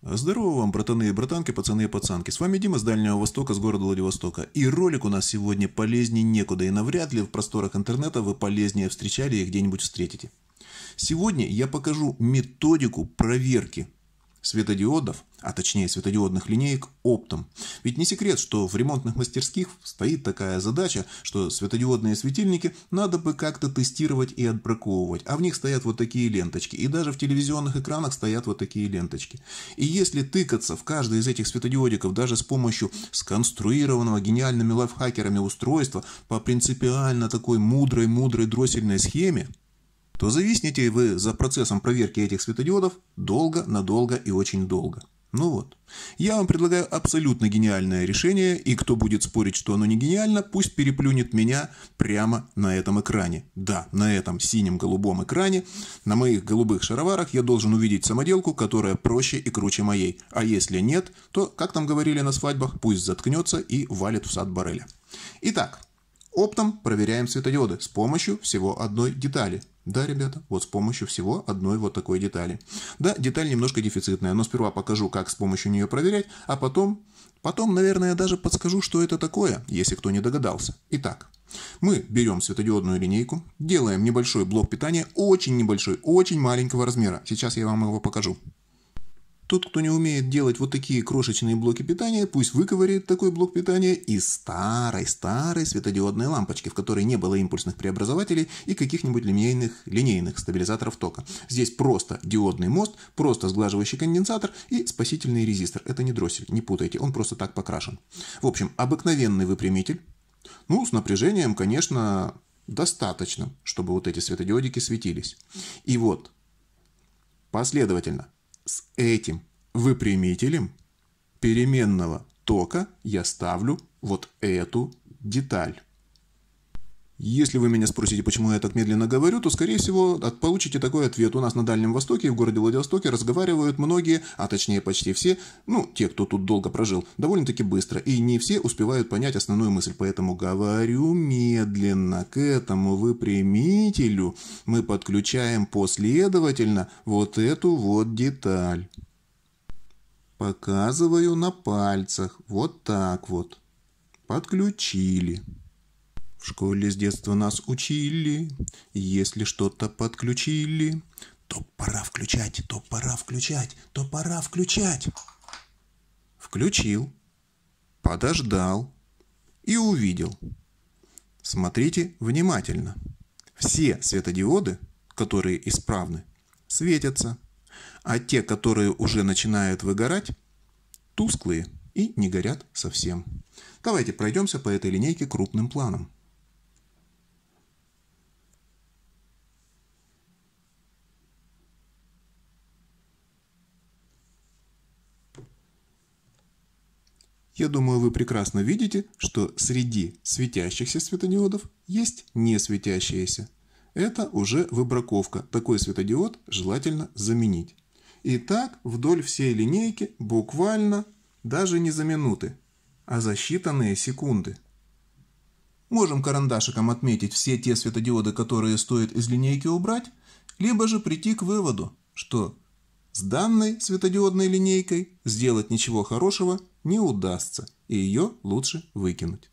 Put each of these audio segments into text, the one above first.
Здорово вам, братаны и братанки, пацаны и пацанки. С вами Дима с Дальнего Востока, с города Владивостока. И ролик у нас сегодня полезнее некуда, и навряд ли в просторах интернета вы полезнее встречали и где-нибудь встретите. Сегодня я покажу методику проверки светодиодов, а точнее светодиодных линеек оптом. Ведь не секрет, что в ремонтных мастерских стоит такая задача, что светодиодные светильники надо бы как-то тестировать и отбраковывать, а в них стоят вот такие ленточки, и даже в телевизионных экранах стоят вот такие ленточки. И если тыкаться в каждый из этих светодиодиков даже с помощью сконструированного гениальными лайфхакерами устройства по принципиально такой мудрой-мудрой дроссельной схеме, то зависнете вы за процессом проверки этих светодиодов долго, надолго и очень долго. Ну вот. Я вам предлагаю абсолютно гениальное решение, и кто будет спорить, что оно не гениально, пусть переплюнет меня прямо на этом экране. Да, на этом синем голубом экране, на моих голубых шароварах я должен увидеть самоделку, которая проще и круче моей. А если нет, то, как там говорили на свадьбах, пусть заткнется и валит в сад барреля. Итак, Оптом проверяем светодиоды с помощью всего одной детали. Да, ребята, вот с помощью всего одной вот такой детали. Да, деталь немножко дефицитная, но сперва покажу, как с помощью нее проверять, а потом, потом, наверное, даже подскажу, что это такое, если кто не догадался. Итак, мы берем светодиодную линейку, делаем небольшой блок питания, очень небольшой, очень маленького размера. Сейчас я вам его покажу. Тот, кто не умеет делать вот такие крошечные блоки питания, пусть выковыряет такой блок питания из старой-старой светодиодной лампочки, в которой не было импульсных преобразователей и каких-нибудь линейных, линейных стабилизаторов тока. Здесь просто диодный мост, просто сглаживающий конденсатор и спасительный резистор. Это не дроссель, не путайте, он просто так покрашен. В общем, обыкновенный выпрямитель. Ну, с напряжением, конечно, достаточно, чтобы вот эти светодиодики светились. И вот, последовательно – с этим выпрямителем переменного тока я ставлю вот эту деталь. Если вы меня спросите, почему я так медленно говорю, то, скорее всего, от получите такой ответ. У нас на Дальнем Востоке, в городе Владивостоке, разговаривают многие, а точнее почти все, ну, те, кто тут долго прожил, довольно-таки быстро. И не все успевают понять основную мысль. Поэтому говорю медленно. К этому выпрямителю мы подключаем последовательно вот эту вот деталь. Показываю на пальцах. Вот так вот. Подключили. В школе с детства нас учили, если что-то подключили, то пора включать, то пора включать, то пора включать. Включил, подождал и увидел. Смотрите внимательно. Все светодиоды, которые исправны, светятся, а те, которые уже начинают выгорать, тусклые и не горят совсем. Давайте пройдемся по этой линейке крупным планом. Я думаю, вы прекрасно видите, что среди светящихся светодиодов есть не светящиеся. Это уже выбраковка. Такой светодиод желательно заменить. Итак, вдоль всей линейки буквально даже не за минуты, а за считанные секунды. Можем карандашиком отметить все те светодиоды, которые стоит из линейки убрать, либо же прийти к выводу, что с данной светодиодной линейкой сделать ничего хорошего не удастся, и ее лучше выкинуть.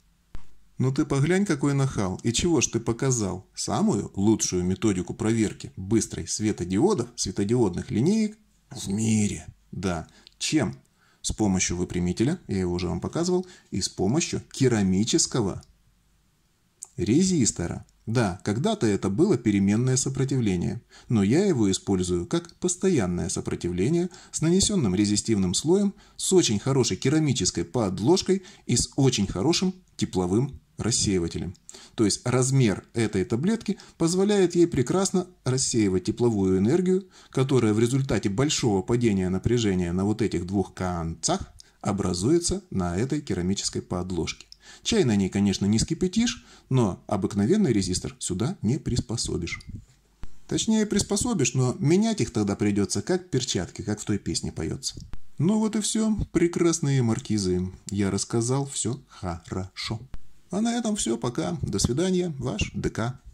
Ну ты поглянь, какой нахал, и чего ж ты показал? Самую лучшую методику проверки быстрой светодиодов, светодиодных линеек в мире. Да, чем? С помощью выпрямителя, я его уже вам показывал, и с помощью керамического резистора. Да, когда-то это было переменное сопротивление, но я его использую как постоянное сопротивление с нанесенным резистивным слоем, с очень хорошей керамической подложкой и с очень хорошим тепловым рассеивателем. То есть размер этой таблетки позволяет ей прекрасно рассеивать тепловую энергию, которая в результате большого падения напряжения на вот этих двух концах образуется на этой керамической подложке. Чай на ней, конечно, не скипятишь, но обыкновенный резистор сюда не приспособишь. Точнее, приспособишь, но менять их тогда придется, как перчатки, как в той песне поется. Ну вот и все, прекрасные маркизы. Я рассказал все хорошо. А на этом все, пока. До свидания, ваш ДК.